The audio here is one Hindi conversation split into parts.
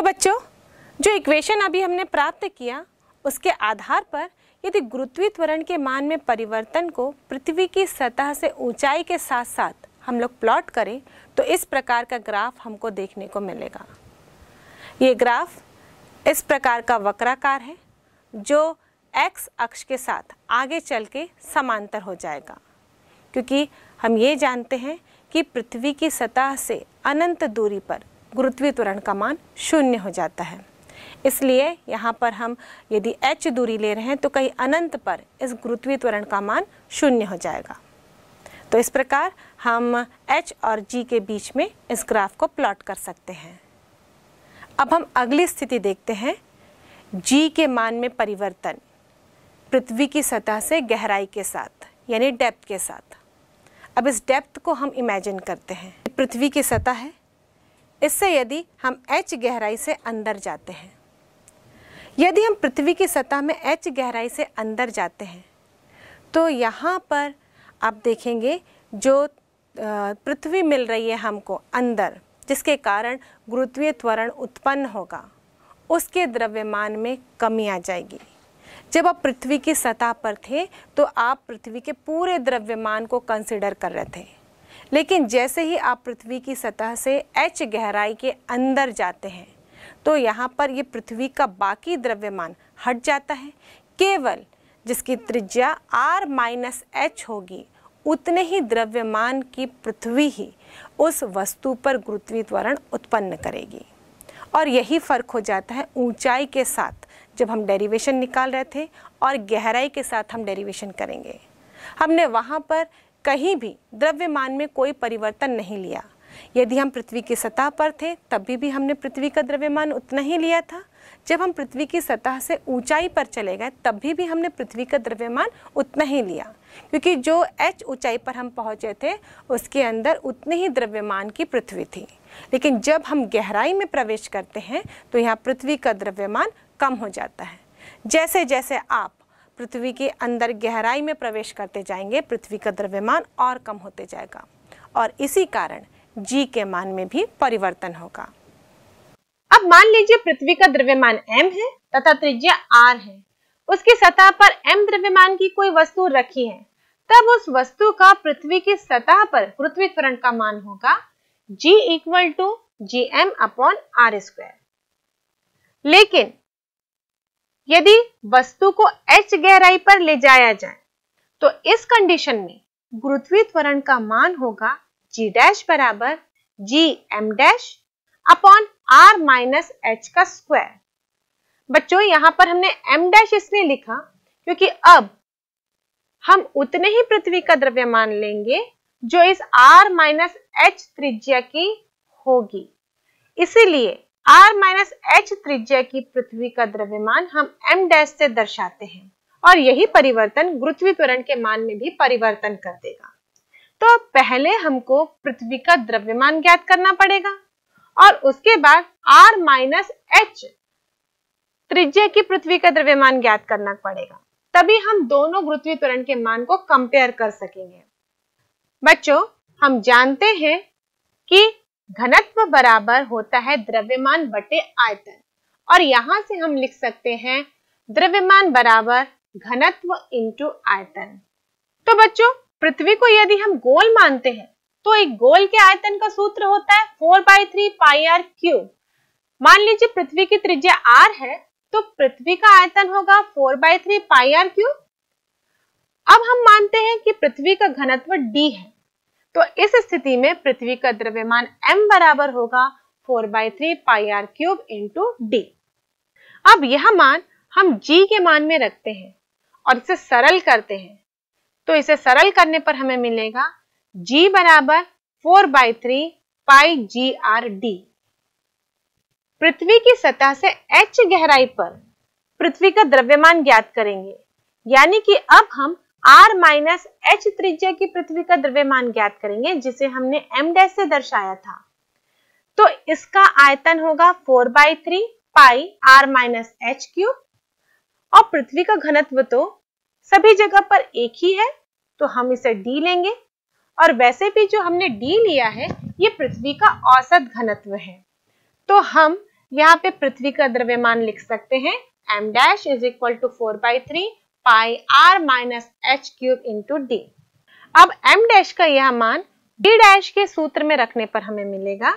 तो बच्चों जो इक्वेशन अभी हमने प्राप्त किया उसके आधार पर यदि गुरुत्वीय त्वरण के मान में परिवर्तन को पृथ्वी की सतह से ऊंचाई के साथ साथ हम लोग प्लॉट करें तो इस प्रकार का ग्राफ हमको देखने को मिलेगा ये ग्राफ इस प्रकार का वक्राकार है जो एक्स अक्ष के साथ आगे चल के समांतर हो जाएगा क्योंकि हम ये जानते हैं कि पृथ्वी की सतह से अनंत दूरी पर गुरुत्वीय त्वरण का मान शून्य हो जाता है इसलिए यहाँ पर हम यदि h दूरी ले रहे हैं तो कहीं अनंत पर इस गुरुत्वीय त्वरण का मान शून्य हो जाएगा तो इस प्रकार हम h और g के बीच में इस ग्राफ को प्लॉट कर सकते हैं अब हम अगली स्थिति देखते हैं g के मान में परिवर्तन पृथ्वी की सतह से गहराई के साथ यानी डेप्थ के साथ अब इस डेप्थ को हम इमेजिन करते हैं पृथ्वी की सतह है इससे यदि हम एच गहराई से अंदर जाते हैं यदि हम पृथ्वी की सतह में एच गहराई से अंदर जाते हैं तो यहाँ पर आप देखेंगे जो पृथ्वी मिल रही है हमको अंदर जिसके कारण गुरुत्वीय त्वरण उत्पन्न होगा उसके द्रव्यमान में कमी आ जाएगी जब आप पृथ्वी की सतह पर थे तो आप पृथ्वी के पूरे द्रव्यमान को कंसिडर कर रहे थे लेकिन जैसे ही आप पृथ्वी की सतह से एच गहराई के अंदर जाते हैं तो यहाँ पर ये पृथ्वी का बाकी द्रव्यमान हट जाता है केवल जिसकी त्रिज्या आर माइनस एच होगी उतने ही द्रव्यमान की पृथ्वी ही उस वस्तु पर गुरुत्वीय त्वरण उत्पन्न करेगी और यही फर्क हो जाता है ऊंचाई के साथ जब हम डेरिवेशन निकाल रहे थे और गहराई के साथ हम डेरिवेशन करेंगे हमने वहाँ पर कहीं भी द्रव्यमान में कोई परिवर्तन नहीं लिया यदि हम पृथ्वी की सतह पर थे तभी भी हमने पृथ्वी का द्रव्यमान उतना ही लिया था जब हम पृथ्वी की सतह से ऊंचाई पर चले गए तभी भी हमने पृथ्वी का द्रव्यमान उतना ही लिया क्योंकि जो एच ऊंचाई पर हम पहुंचे थे उसके अंदर उतने ही द्रव्यमान की पृथ्वी थी लेकिन जब हम गहराई में प्रवेश करते हैं तो यहाँ पृथ्वी का द्रव्यमान कम हो जाता है जैसे जैसे आप पृथ्वी के अंदर गहराई में प्रवेश करते जाएंगे पृथ्वी का द्रव्यमान और कम होते जाएगा और इसी कारण जी के मान में भी परिवर्तन होगा अब मान लीजिए पृथ्वी का द्रव्यमान एम है तथा त्रिज्या आर है उसकी सतह पर एम द्रव्यमान की कोई वस्तु रखी है तब उस वस्तु का पृथ्वी की सतह पर पृथ्वी त्वरण का मान होगा G equal to G M upon R square लेकिन यदि वस्तु को h गहराई पर ले जाया जाए तो इस कंडीशन में गुरुत्वीय त्वरण का मान होगा g डैश बराबर G M dash upon R minus H का स्क्वायर बच्चों यहां पर हमने m डैश इसलिए लिखा क्योंकि अब हम उतने ही पृथ्वी का द्रव्यमान लेंगे जो इस r माइनस एच त्रिज्या की होगी इसीलिए आर माइनस एच त्रिज्या की पृथ्वी का द्रव्यमान हम एम डैश से दर्शाते हैं और यही परिवर्तन गुरुत्वी त्वरण के मान में भी परिवर्तन कर देगा तो पहले हमको पृथ्वी का द्रव्यमान ज्ञात करना पड़ेगा और उसके बाद आर माइनस एच त्रिज्या की पृथ्वी का द्रव्यमान ज्ञात करना पड़ेगा तभी हम दोनों गुरुत्वीय त्वरण के मान को कंपेयर कर सकेंगे बच्चों हम जानते हैं कि घनत्व बराबर होता है द्रव्यमान बटे आयतन और यहां से हम लिख सकते हैं द्रव्यमान बराबर घनत्व इंटू आयतन तो बच्चों पृथ्वी को यदि हम गोल मानते हैं तो एक गोल के आयतन का सूत्र होता है four by three pi R cube मान लीजिए पृथ्वी की त्रिज्या आर है तो पृथ्वी का आयतन होगा four by three pi R cube अब हम मानते हैं कि पृथ्वी का घनत्व डी है तो इस स्थिति में पृथ्वी का द्रव्यमान m बराबर होगा 4 by three pi R cube into D अब यह मान हम g के मान में रखते हैं और इसे सरल करते हैं तो इसे सरल करने पर हमें मिलेगा g बराबर 4 by three pi G R D पृथ्वी की सतह से h गहराई पर पृथ्वी का द्रव्यमान ज्ञात करेंगे यानी कि अब हम आर माइनस एच त्रिज्या की पृथ्वी का द्रव्यमान ज्ञात करेंगे जिसे हमने एम डैश से दर्शाया था तो इसका आयतन होगा four by three pi R minus H cube और पृथ्वी का घनत्व तो सभी जगह पर एक ही है तो हम इसे d लेंगे और वैसे भी जो हमने d लिया है ये पृथ्वी का औसत घनत्व है तो हम यहाँ पे पृथ्वी का द्रव्यमान लिख सकते हैं m dash is equal to four by three pi R minus H cube into D अब एम डैश का यह मान डी डैश के सूत्र में रखने पर हमें मिलेगा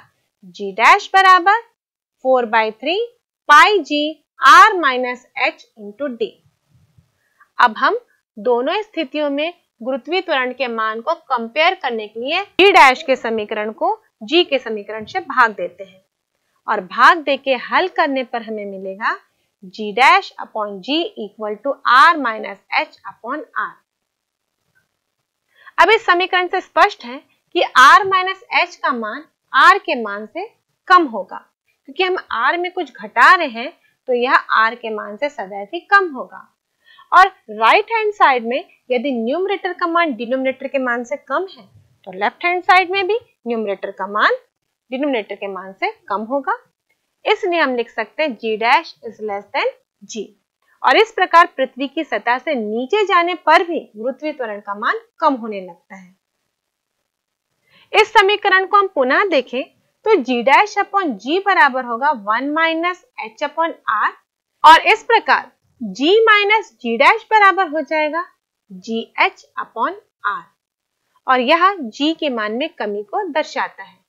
जी डैश बराबर four by three pi G R minus H into D अब हम दोनों स्थितियों में गुरुत्वीय त्वरण के मान को कंपेयर करने के लिए जी डैश के समीकरण को जी के समीकरण से भाग देते हैं और भाग देके हल करने पर हमें मिलेगा g dash upon g equal to r minus h upon r. अब इस समीकरण से स्पष्ट है कि r minus h का मान r के मान से कम होगा क्योंकि हम r में कुछ घटा रहे हैं तो यह r के मान से सदैव ही कम होगा और राइट हैंड साइड में यदि न्यूमरेटर का मान डिनोमिनेटर के मान से कम है तो लेफ्ट हैंड साइड में भी न्यूमरेटर का मान डिनोमिनेटर के मान से कम होगा इसलिए हम लिख सकते हैं g dash is less than g और इस प्रकार पृथ्वी की सतह से नीचे जाने पर भी गुरुत्वीय त्वरण का मान कम होने लगता है इस समीकरण को हम पुनः देखें तो जी डैश अपॉन जी बराबर होगा one minus h upon are और इस प्रकार जी माइनस जी डैश बराबर हो जाएगा जी एच अपॉन आर और यह जी के मान में कमी को दर्शाता है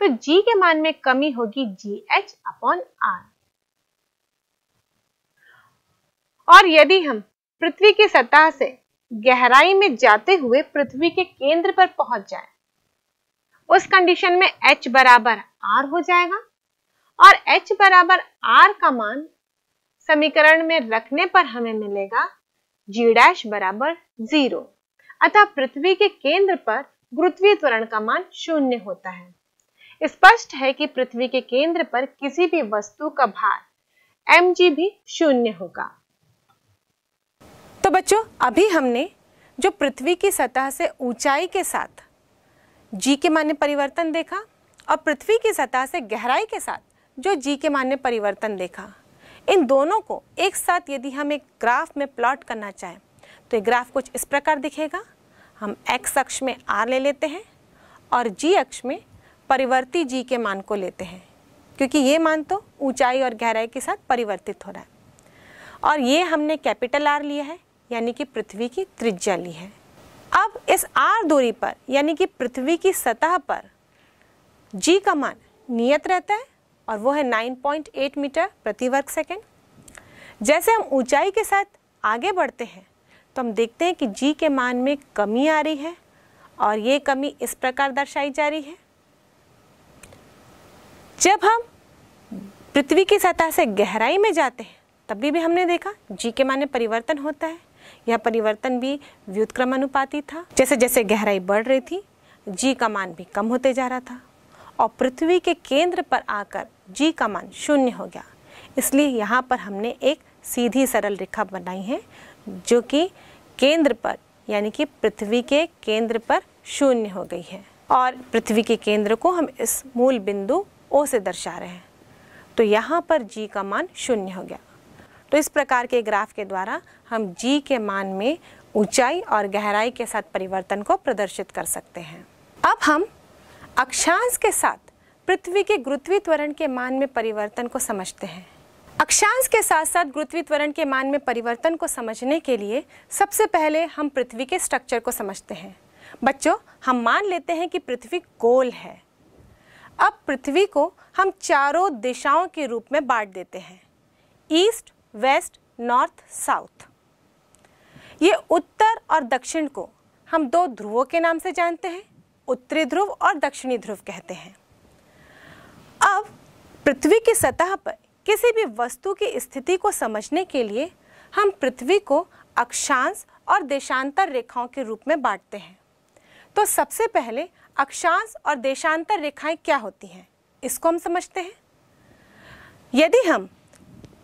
तो G के मान में कमी होगी जी एच अपॉन आर और यदि हम पृथ्वी की सतह से गहराई में जाते हुए पृथ्वी के केंद्र पर पहुंच जाए उस कंडीशन में h बराबर r हो जाएगा और h बराबर r का मान समीकरण में रखने पर हमें मिलेगा g डैश बराबर जीरो अतः पृथ्वी के केंद्र पर गुरुत्वीय त्वरण का मान शून्य होता है स्पष्ट है कि पृथ्वी के केंद्र पर किसी भी वस्तु का भार एम भी शून्य होगा तो बच्चों अभी हमने जो पृथ्वी की सतह से ऊंचाई के साथ जी के मान्य परिवर्तन देखा और पृथ्वी की सतह से गहराई के साथ जो जी के मान्य परिवर्तन देखा इन दोनों को एक साथ यदि हम एक ग्राफ में प्लॉट करना चाहें तो ये ग्राफ कुछ इस प्रकार दिखेगा हम एक्स अक्ष में आर ले लेते हैं और जी अक्ष में परिवर्ती जी के मान को लेते हैं क्योंकि ये मान तो ऊंचाई और गहराई के साथ परिवर्तित हो रहा है और ये हमने कैपिटल आर लिया है यानी कि पृथ्वी की त्रिज्या ली है अब इस आर दूरी पर यानी कि पृथ्वी की सतह पर जी का मान नियत रहता है और वो है 9.8 मीटर प्रति वर्ग सेकेंड जैसे हम ऊंचाई के साथ आगे बढ़ते हैं तो हम देखते हैं कि जी के मान में कमी आ रही है और ये कमी इस प्रकार दर्शाई जा रही है जब हम पृथ्वी की सतह से गहराई में जाते हैं तभी भी हमने देखा जी के माने परिवर्तन होता है यह परिवर्तन भी व्युतक्रम अनुपाती था जैसे जैसे गहराई बढ़ रही थी जी का मान भी कम होते जा रहा था और पृथ्वी के केंद्र पर आकर जी का मान शून्य हो गया इसलिए यहाँ पर हमने एक सीधी सरल रेखा बनाई है जो कि केंद्र पर यानी कि पृथ्वी के केंद्र पर शून्य हो गई है और पृथ्वी के केंद्र को हम इस मूल बिंदु ओ से दर्शा रहे हैं तो यहाँ पर जी का मान शून्य हो गया तो इस प्रकार के ग्राफ के द्वारा हम जी के मान में ऊंचाई और गहराई के साथ परिवर्तन को प्रदर्शित कर सकते हैं अब हम अक्षांश के साथ पृथ्वी के गुरुत्वी त्वरण के मान में परिवर्तन को समझते हैं अक्षांश के साथ साथ गुरुत्वी त्वरण के मान में परिवर्तन को समझने के लिए सबसे पहले हम पृथ्वी के स्ट्रक्चर को समझते हैं बच्चों हम मान लेते हैं कि पृथ्वी गोल है अब पृथ्वी को हम चारों दिशाओं के रूप में बांट देते हैं ईस्ट वेस्ट नॉर्थ साउथ ये उत्तर और दक्षिण को हम दो ध्रुवों के नाम से जानते हैं उत्तरी ध्रुव और दक्षिणी ध्रुव कहते हैं अब पृथ्वी की सतह पर किसी भी वस्तु की स्थिति को समझने के लिए हम पृथ्वी को अक्षांश और देशांतर रेखाओं के रूप में बांटते हैं तो सबसे पहले अक्षांश और देशांतर रेखाएं क्या होती हैं इसको हम समझते हैं यदि हम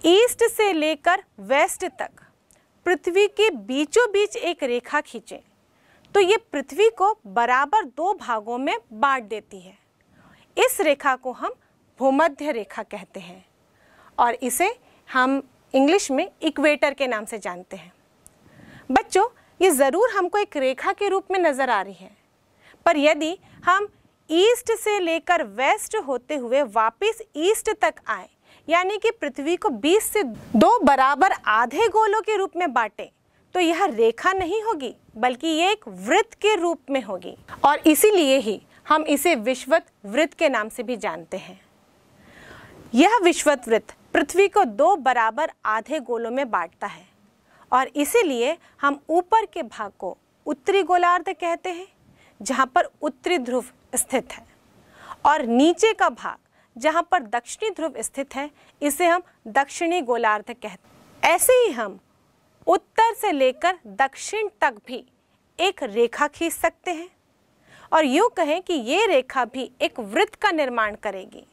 ईस्ट से लेकर वेस्ट तक पृथ्वी के बीचों बीच एक रेखा खींचें तो ये पृथ्वी को बराबर दो भागों में बांट देती है इस रेखा को हम भूमध्य रेखा कहते हैं और इसे हम इंग्लिश में इक्वेटर के नाम से जानते हैं बच्चों ये ज़रूर हमको एक रेखा के रूप में नज़र आ रही है पर यदि हम ईस्ट से लेकर वेस्ट होते हुए वापस ईस्ट तक आए यानी कि पृथ्वी को 20 से दो बराबर आधे गोलों के रूप में बांटें तो यह रेखा नहीं होगी बल्कि ये एक वृत्त के रूप में होगी और इसीलिए ही हम इसे विश्वत वृत्त के नाम से भी जानते हैं यह विश्वत वृत्त पृथ्वी को दो बराबर आधे गोलों में बांटता है और इसीलिए हम ऊपर के भाग को उत्तरी गोलार्ध कहते हैं जहाँ पर उत्तरी ध्रुव स्थित है और नीचे का भाग जहाँ पर दक्षिणी ध्रुव स्थित है इसे हम दक्षिणी गोलार्ध कहते ऐसे ही हम उत्तर से लेकर दक्षिण तक भी एक रेखा खींच सकते हैं और यूँ कहें कि ये रेखा भी एक वृत्त का निर्माण करेगी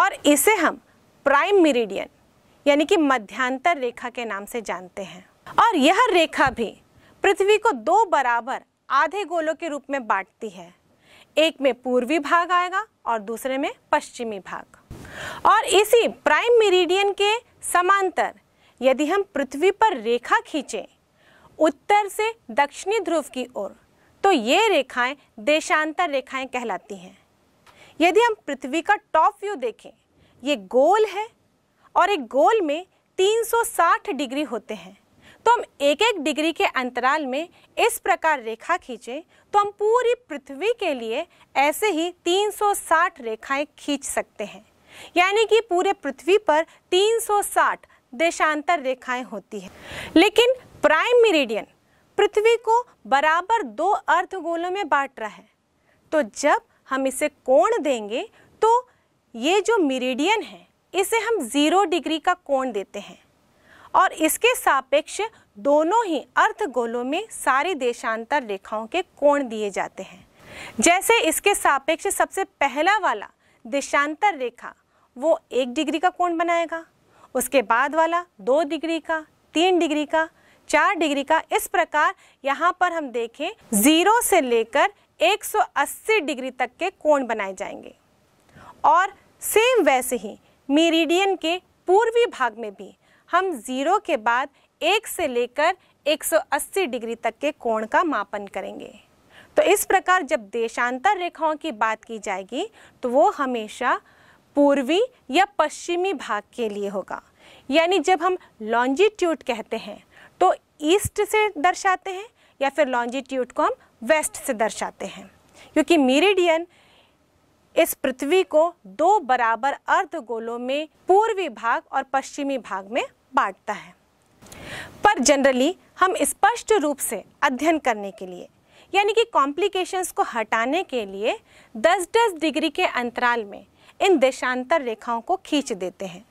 और इसे हम प्राइम मेरिडियन यानी कि मध्यांतर रेखा के नाम से जानते हैं और यह रेखा भी पृथ्वी को दो बराबर आधे गोलों के रूप में बांटती है एक में पूर्वी भाग आएगा और दूसरे में पश्चिमी भाग और इसी प्राइम मेरिडियन के समांतर यदि हम पृथ्वी पर रेखा खींचें उत्तर से दक्षिणी ध्रुव की ओर तो ये रेखाएं देशांतर रेखाएं कहलाती हैं यदि हम पृथ्वी का टॉप व्यू देखें ये गोल है और एक गोल में 360 डिग्री होते हैं तो हम एक एक डिग्री के अंतराल में इस प्रकार रेखा खींचें तो हम पूरी पृथ्वी के लिए ऐसे ही 360 रेखाएं खींच सकते हैं यानी कि पूरे पृथ्वी पर 360 देशांतर रेखाएं होती हैं लेकिन प्राइम मेरिडियन पृथ्वी को बराबर दो अर्धगोलों में बांट रहा है तो जब हम इसे कोण देंगे तो ये जो मेरिडियन है इसे हम ज़ीरो डिग्री का कोण देते हैं और इसके सापेक्ष दोनों ही गोलों में सारी देशांतर रेखाओं के कोण दिए जाते हैं जैसे इसके सापेक्ष सबसे पहला वाला देशांतर रेखा वो एक डिग्री का कोण बनाएगा उसके बाद वाला दो डिग्री का तीन डिग्री का चार डिग्री का इस प्रकार यहाँ पर हम देखें जीरो से लेकर 180 डिग्री तक के कोण बनाए जाएंगे और सेम वैसे ही मेरिडियन के पूर्वी भाग में भी हम ज़ीरो के बाद एक से लेकर 180 डिग्री तक के कोण का मापन करेंगे तो इस प्रकार जब देशांतर रेखाओं की बात की जाएगी तो वो हमेशा पूर्वी या पश्चिमी भाग के लिए होगा यानी जब हम लॉन्जिट्यूड कहते हैं तो ईस्ट से दर्शाते हैं या फिर लॉन्जिट्यूड को हम वेस्ट से दर्शाते हैं क्योंकि मेरिडियन इस पृथ्वी को दो बराबर अर्धगोलों में पूर्वी भाग और पश्चिमी भाग में बांटता है पर जनरली हम स्पष्ट रूप से अध्ययन करने के लिए यानी कि कॉम्प्लिकेशंस को हटाने के लिए 10-10 डिग्री के अंतराल में इन देशांतर रेखाओं को खींच देते हैं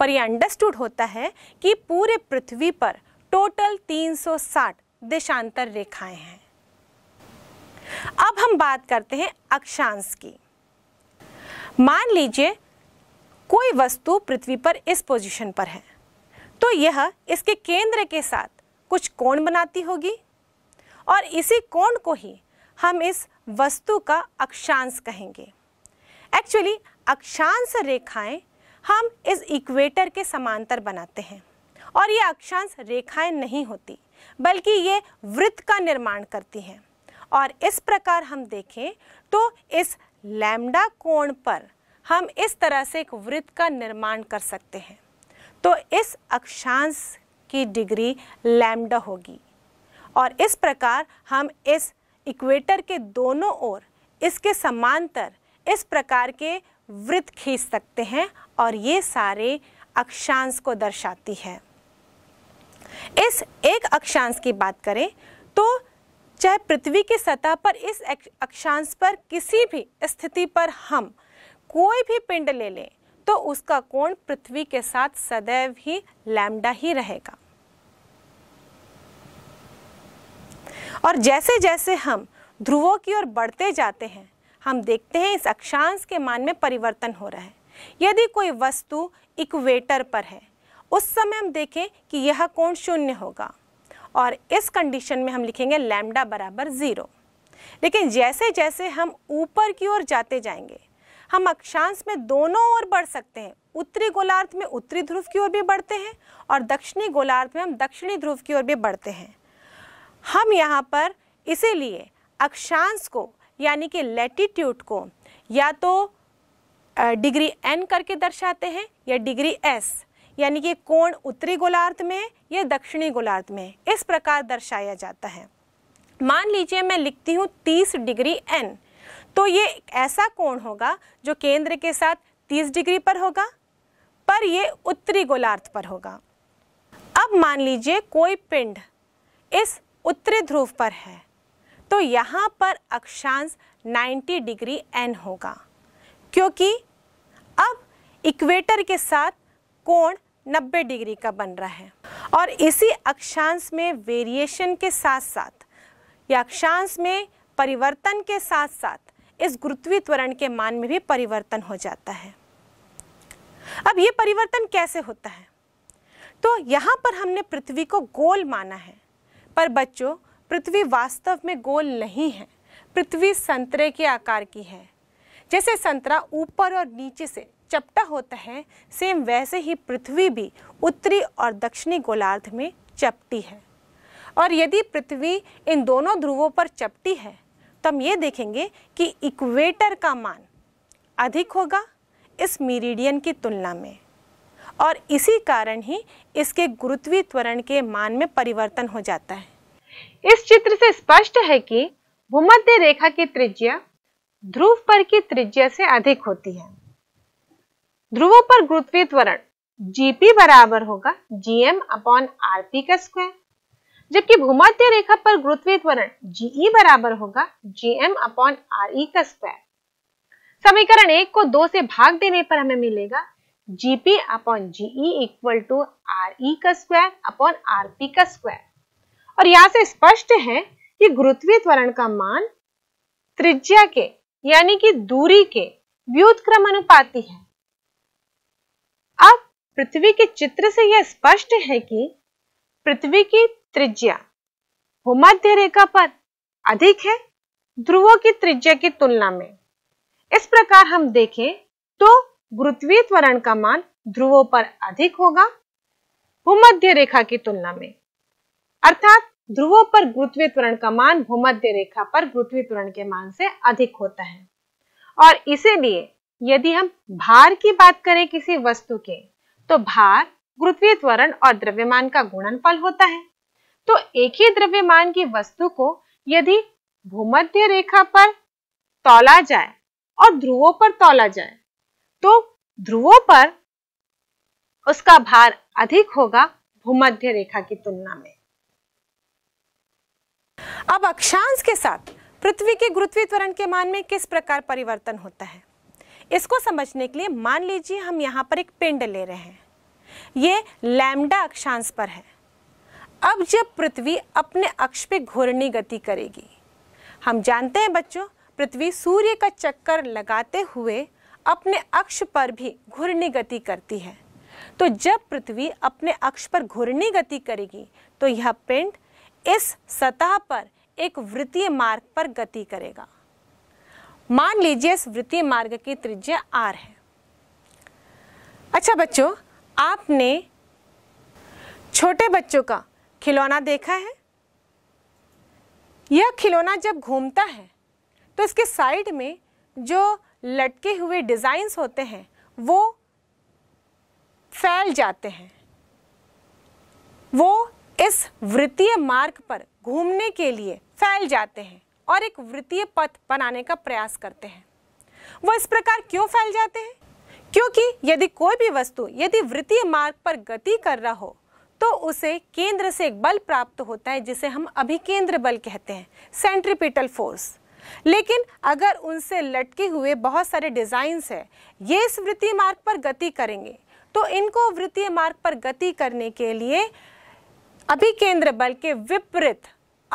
पर यह अंडरस्टूड होता है कि पूरे पृथ्वी पर टोटल 360 देशांतर रेखाएं हैं अब हम बात करते हैं अक्षांश की मान लीजिए कोई वस्तु पृथ्वी पर इस पोजीशन पर है तो यह इसके केंद्र के साथ कुछ कोण बनाती होगी और इसी कोण को ही हम इस वस्तु का अक्षांश कहेंगे एक्चुअली अक्षांश रेखाएं हम इस इक्वेटर के समांतर बनाते हैं और ये अक्षांश रेखाएं नहीं होती बल्कि ये वृत्त का निर्माण करती हैं और इस प्रकार हम देखें तो इस लैम्डा कोण पर हम इस तरह से एक वृत्त का निर्माण कर सकते हैं तो इस अक्षांश की डिग्री लैम्डा होगी और इस प्रकार हम इस इक्वेटर के दोनों ओर इसके समांतर इस प्रकार के वृत्त खींच सकते हैं और ये सारे अक्षांश को दर्शाती है इस एक अक्षांश की बात करें तो चाहे पृथ्वी की सतह पर इस अक्षांश पर किसी भी स्थिति पर हम कोई भी पिंड ले लें तो उसका कोण पृथ्वी के साथ सदैव ही लैम्डा ही रहेगा और जैसे जैसे हम ध्रुवों की ओर बढ़ते जाते हैं हम देखते हैं इस अक्षांश के मान में परिवर्तन हो रहा है यदि कोई वस्तु इक्वेटर पर है उस समय हम देखें कि यह कोण शून्य होगा और इस कंडीशन में हम लिखेंगे लैम्डा बराबर ज़ीरो लेकिन जैसे जैसे हम ऊपर की ओर जाते जाएंगे हम अक्षांश में दोनों ओर बढ़ सकते हैं उत्तरी गोलार्ध में उत्तरी ध्रुव की ओर भी बढ़ते हैं और दक्षिणी गोलार्ध में हम दक्षिणी ध्रुव की ओर भी बढ़ते हैं हम यहाँ पर इसीलिए अक्षांश को यानी कि लेटीट्यूड को या तो डिग्री एन करके दर्शाते हैं या डिग्री एस यानी कि कोण उत्तरी गोलार्ध में या दक्षिणी गोलार्ध में इस प्रकार दर्शाया जाता है मान लीजिए मैं लिखती हूँ 30 डिग्री एन तो ये ऐसा कोण होगा जो केंद्र के साथ 30 डिग्री पर होगा पर ये उत्तरी गोलार्ध पर होगा अब मान लीजिए कोई पिंड इस उत्तरी ध्रुव पर है तो यहाँ पर अक्षांश 90 डिग्री एन होगा क्योंकि अब इक्वेटर के साथ कोण 90 डिग्री का बन रहा है और इसी अक्षांश में वेरिएशन के साथ साथ या अक्षांश में परिवर्तन के साथ साथ इस गुरुत्वीय त्वरण के मान में भी परिवर्तन हो जाता है अब ये परिवर्तन कैसे होता है तो यहाँ पर हमने पृथ्वी को गोल माना है पर बच्चों पृथ्वी वास्तव में गोल नहीं है पृथ्वी संतरे के आकार की है जैसे संतरा ऊपर और नीचे से चपटा होता है सेम वैसे ही पृथ्वी भी उत्तरी और दक्षिणी गोलार्ध में चपटी है और यदि पृथ्वी इन दोनों ध्रुवों पर चपटी है तो हम ये देखेंगे कि इक्वेटर का मान अधिक होगा इस मीरिडियन की तुलना में और इसी कारण ही इसके गुरुत्वीय त्वरण के मान में परिवर्तन हो जाता है इस चित्र से स्पष्ट है कि भूमध्य रेखा की त्रिज्या ध्रुव पर की त्रिज्या से अधिक होती है ध्रुवों पर गुरुत्वीय त्वरण जीपी बराबर होगा जीएम अपॉन आरपी का स्क्वायर जबकि भूमध्य रेखा पर गुरुत्वीय त्वरण जीई e बराबर होगा G M upon R e का स्क्वायर समीकरण एक को दो से भाग देने पर हमें मिलेगा g p upon g e equal to R e का स्क्वायर अपॉन आर पी का स्क्वायर और यहां से स्पष्ट है कि गुरुत्वीय त्वरण का मान त्रिज्या के यानी कि दूरी के व्युतक्रम अनुपाती है अब पृथ्वी के चित्र से यह स्पष्ट है कि पृथ्वी की त्रिज्या भूमध्य रेखा पर अधिक है ध्रुवों की त्रिज्या की तुलना में इस प्रकार हम देखें तो गुरुत्वीय त्वरण का मान ध्रुवों पर अधिक होगा भूमध्य रेखा की तुलना में अर्थात ध्रुवों पर गुरुत्वीय त्वरण का मान भूमध्य रेखा पर गुरुत्वीय त्वरण के मान से अधिक होता है और इसीलिए यदि हम भार की बात करें किसी वस्तु के तो भार गुरुत्वीय त्वरण और द्रव्यमान का गुणनफल होता है तो एक ही द्रव्यमान की वस्तु को यदि भूमध्य रेखा पर तोला जाए और ध्रुवों पर तोला जाए तो ध्रुवों पर उसका भार अधिक होगा भूमध्य रेखा की तुलना में अब अक्षांश के साथ पृथ्वी के त्वरण के मान में किस प्रकार परिवर्तन होता है इसको समझने के लिए मान लीजिए हम यहां पर एक पिंड ले रहे हैं ये लैम्डा अक्षांश पर है अब जब पृथ्वी अपने अक्ष पे घूर्णी गति करेगी हम जानते हैं बच्चों पृथ्वी सूर्य का चक्कर लगाते हुए अपने अक्ष पर भी घूर्णी गति करती है तो जब पृथ्वी अपने अक्ष पर घूर्णी गति करेगी तो यह पिंड इस सतह पर एक वृत्तीय मार्ग पर गति करेगा मान लीजिए इस वृत्तीय मार्ग की त्रिज्या आर है अच्छा बच्चों आपने छोटे बच्चों का खिलौना देखा है यह खिलौना जब घूमता है तो इसके साइड में जो लटके हुए डिज़ाइंस होते हैं वो फैल जाते हैं वो इस वृत्तीय मार्ग पर घूमने के लिए फैल जाते हैं और एक वृत्तीय पथ बनाने का प्रयास करते हैं वो इस प्रकार क्यों फैल जाते हैं क्योंकि यदि कोई भी वस्तु यदि वृत्तीय मार्ग पर गति कर रहा हो तो उसे केंद्र से एक बल प्राप्त होता है जिसे हम अभिकेंद्र बल कहते हैं सेंट्रीपिटल फोर्स लेकिन अगर उनसे लटके हुए बहुत सारे डिज़ाइंस हैं ये इस वृत्तीय मार्ग पर गति करेंगे तो इनको वृत्तीय मार्ग पर गति करने के लिए अभिकेंद्र बल के विपरीत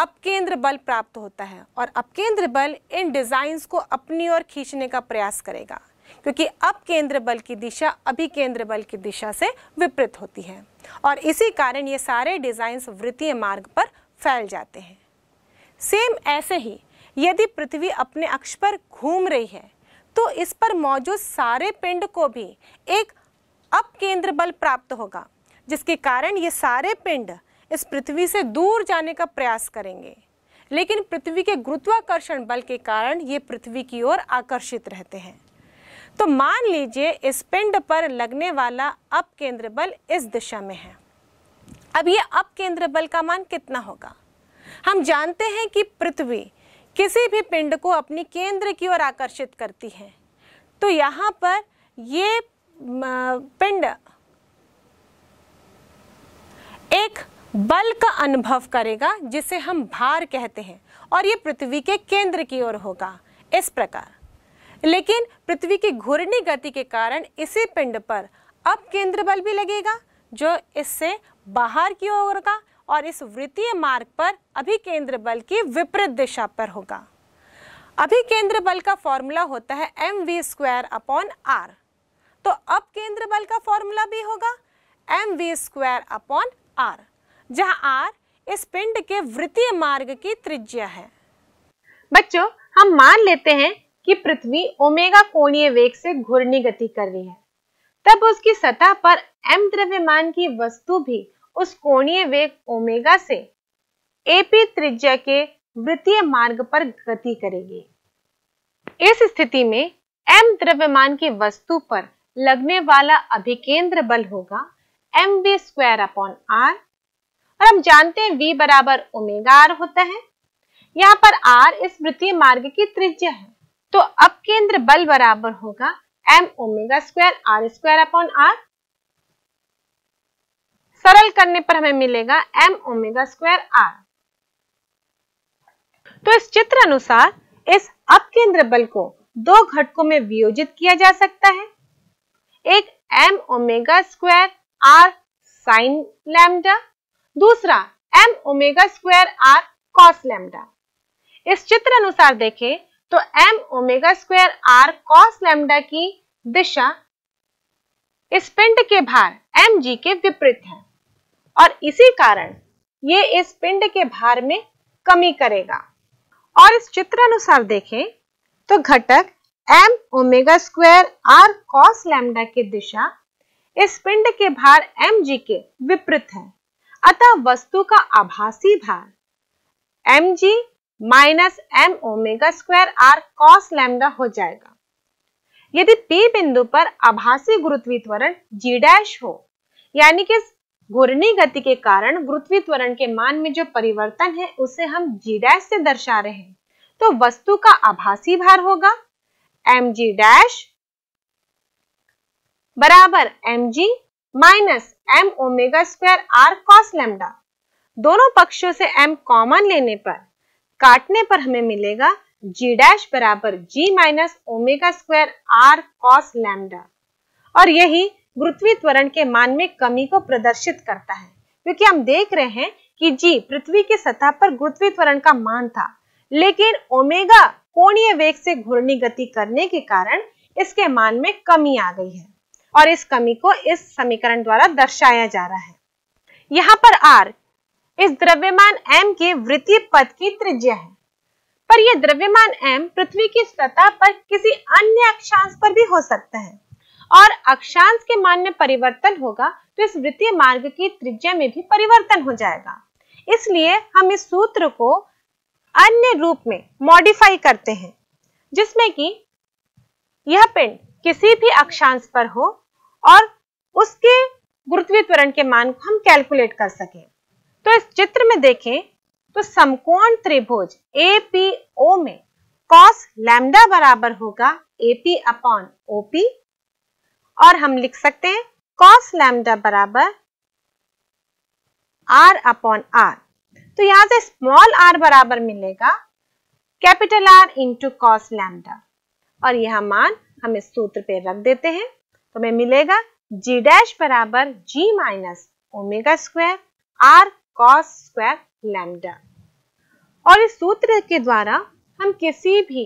अपकेंद्र बल प्राप्त होता है और अपकेंद्र बल इन डिज़ाइंस को अपनी ओर खींचने का प्रयास करेगा क्योंकि अब केंद्र बल की दिशा अभी केंद्र बल की दिशा से विपरीत होती है और इसी कारण ये सारे डिज़ाइंस वृत्तीय मार्ग पर फैल जाते हैं सेम ऐसे ही यदि पृथ्वी अपने अक्ष पर घूम रही है तो इस पर मौजूद सारे पिंड को भी एक अप केंद्र बल प्राप्त होगा जिसके कारण ये सारे पिंड इस पृथ्वी से दूर जाने का प्रयास करेंगे लेकिन पृथ्वी के गुरुत्वाकर्षण बल के कारण ये पृथ्वी की ओर आकर्षित रहते हैं तो मान लीजिए इस पिंड पर लगने वाला अप केंद्र बल इस दिशा में है अब ये अप केंद्र बल का मान कितना होगा हम जानते हैं कि पृथ्वी किसी भी पिंड को अपनी केंद्र की ओर आकर्षित करती है तो यहाँ पर ये पिंड एक बल का अनुभव करेगा जिसे हम भार कहते हैं और ये पृथ्वी के केंद्र की ओर होगा इस प्रकार लेकिन पृथ्वी की घूर्णी गति के कारण इसी पिंड पर अब केंद्र बल भी लगेगा जो इससे बाहर की ओर होगा और इस वृत्तीय मार्ग पर अभी केंद्र बल की विपरीत दिशा पर होगा अभी केंद्र बल का फॉर्मूला होता है m v square upon are तो अब केंद्र बल का फॉर्मूला भी होगा m v square upon r जहां आर इस पिंड के वृत्तीय मार्ग की त्रिज्या है बच्चों हम मान लेते हैं कि पृथ्वी ओमेगा कोणीय वेग से घूर्णी गति कर रही है तब उसकी सतह पर एम द्रव्यमान की वस्तु भी उस कोणीय वेग ओमेगा से एपी त्रिज्या के वृत्तीय मार्ग पर गति करेगी इस स्थिति में एम द्रव्यमान की वस्तु पर लगने वाला अभिकेंद्र बल होगा m v square upon are और हम जानते हैं वी बराबर ओमेगा आर होता है यहाँ पर आर इस वृत्तीय मार्ग की त्रिज्या है तो अब केंद्र बल बराबर होगा m omega square r square upon r सरल करने पर हमें मिलेगा एम ओमेगा स्क्वायर आर तो इस चित्र अनुसार इस अपकेंद्र बल को दो घटकों में वियोजित किया जा सकता है एक m omega square r sine lambda दूसरा m omega square r cos lambda इस चित्र अनुसार देखें तो m omega square r cos lambda की दिशा इस पिंड के भार एम जी के विपरीत है और इसी कारण ये इस पिंड के भार में कमी करेगा और इस चित्र अनुसार देखें तो घटक m omega square r cos lambda की दिशा इस पिंड के भार एम जी के विपरीत है अतः वस्तु का आभासी भार m g minus m omega square r cos lambda हो जाएगा यदि P बिंदु पर आभासी गुरुत्वी त्वरण जी डैश हो यानी कि घूर्णी गति के कारण गुरुत्वी त्वरण के मान में जो परिवर्तन है उसे हम जी डैश से दर्शा रहे हैं तो वस्तु का आभासी भार होगा एम जी डैश बराबर m g minus m omega square r cos lambda दोनों पक्षों से एम कॉमन लेने पर काटने पर हमें मिलेगा जी डैश बराबर g minus omega square r cos lambda और यही गुरुत्वीय त्वरण के मान में कमी को प्रदर्शित करता है क्योंकि हम देख रहे हैं कि जी पृथ्वी की सतह पर गुरुत्वीय त्वरण का मान था लेकिन ओमेगा कोणीय वेग से घूर्णी गति करने के कारण इसके मान में कमी आ गई है और इस कमी को इस समीकरण द्वारा दर्शाया जा रहा है यहाँ पर आर इस द्रव्यमान m के वृत्तीय पथ की त्रिज्या है पर यह द्रव्यमान m पृथ्वी की सतह पर किसी अन्य अक्षांश पर भी हो सकता है और अक्षांश के मान में परिवर्तन होगा तो इस वृत्तीय मार्ग की त्रिज्या में भी परिवर्तन हो जाएगा इसलिए हम इस सूत्र को अन्य रूप में मॉडिफाई करते हैं जिसमें कि यह पिंड किसी भी अक्षांश पर हो और उसके गुरुत्वीय त्वरण के मान को हम कैलकुलेट कर सकें तो इस चित्र में देखें तो समकोण त्रिभुज एपीओ में कॉस लैमडा बराबर होगा एपी अपॉन ओपी और हम लिख सकते हैं कॉस लैमडा बराबर आर अपॉन आर तो यहां से स्मॉल आर बराबर मिलेगा capital R into cos lambda और यह मान हम इस सूत्र पे रख देते हैं तो हमें मिलेगा जी डैश बराबर g minus omega square r cos square lambda और इस सूत्र के द्वारा हम किसी भी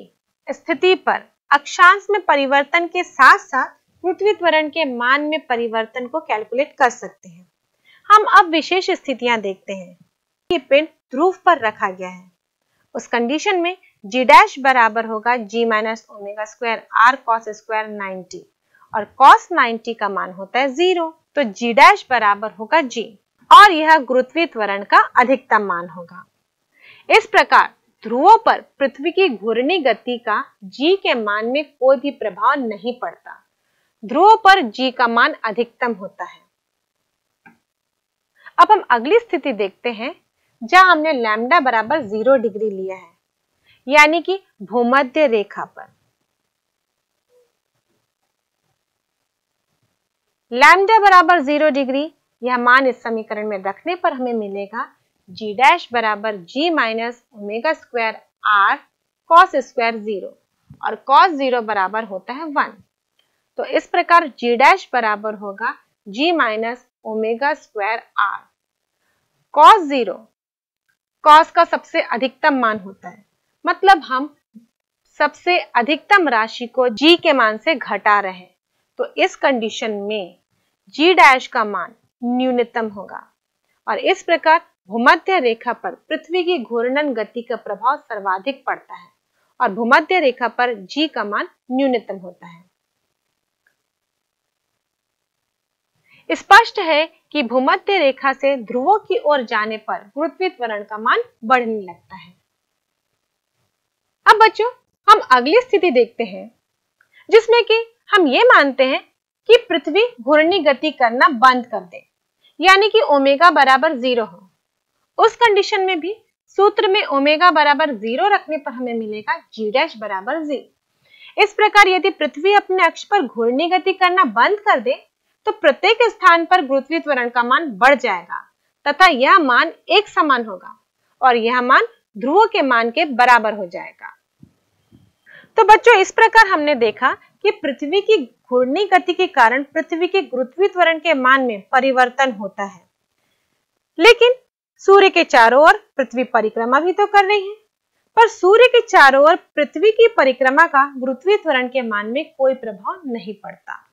स्थिति पर अक्षांश में परिवर्तन के साथ साथ पृथ्वी त्वरण के मान में परिवर्तन को कैलकुलेट कर सकते हैं हम अब विशेष स्थितियां देखते हैं कि पिंड ध्रुव पर रखा गया है उस कंडीशन में g डैश बराबर होगा g minus omega square r cos square 90 और कॉस 90 का मान होता है जीरो तो g डैश बराबर होगा g और यह गुरुत्वीय त्वरण का अधिकतम मान होगा इस प्रकार ध्रुवों पर पृथ्वी की घूर्णी गति का जी के मान में कोई भी प्रभाव नहीं पड़ता ध्रुवों पर जी का मान अधिकतम होता है अब हम अगली स्थिति देखते हैं जहां हमने लैम्डा बराबर जीरो डिग्री लिया है यानी कि भूमध्य रेखा पर लैम्डा बराबर जीरो डिग्री यह मान इस समीकरण में रखने पर हमें मिलेगा जी डैश बराबर g minus omega square r cos square zero और कॉस जीरो बराबर होता है वन तो इस प्रकार जी डैश बराबर होगा g minus omega square r cos zero cos का सबसे अधिकतम मान होता है मतलब हम सबसे अधिकतम राशि को जी के मान से घटा रहे हैं तो इस कंडीशन में जी डैश का मान न्यूनतम होगा और इस प्रकार भूमध्य रेखा पर पृथ्वी की घूर्णन गति का प्रभाव सर्वाधिक पड़ता है और भूमध्य रेखा पर जी का मान न्यूनतम होता है स्पष्ट है कि भूमध्य रेखा से ध्रुवों की ओर जाने पर पृथ्वी त्वरण का मान बढ़ने लगता है अब बच्चों हम अगली स्थिति देखते हैं जिसमें कि हम ये मानते हैं कि पृथ्वी घूर्णी गति करना बंद कर दे यानी कि ओमेगा बराबर जीरो हो उस कंडीशन में भी सूत्र में ओमेगा बराबर जीरो रखने पर हमें मिलेगा जी डैश बराबर जीरो इस प्रकार यदि पृथ्वी अपने अक्ष पर घूर्णी गति करना बंद कर दे तो प्रत्येक स्थान पर गुरुत्वीय त्वरण का मान बढ़ जाएगा तथा यह मान एक समान होगा और यह मान ध्रुव के मान के बराबर हो जाएगा तो बच्चों इस प्रकार हमने देखा कि पृथ्वी की घूर्णी गति के कारण पृथ्वी के गुरुत्वी त्वरण के मान में परिवर्तन होता है लेकिन सूर्य के चारों ओर पृथ्वी परिक्रमा भी तो कर रही है पर सूर्य के चारों ओर पृथ्वी की परिक्रमा का गुरुत्वीय त्वरण के मान में कोई प्रभाव नहीं पड़ता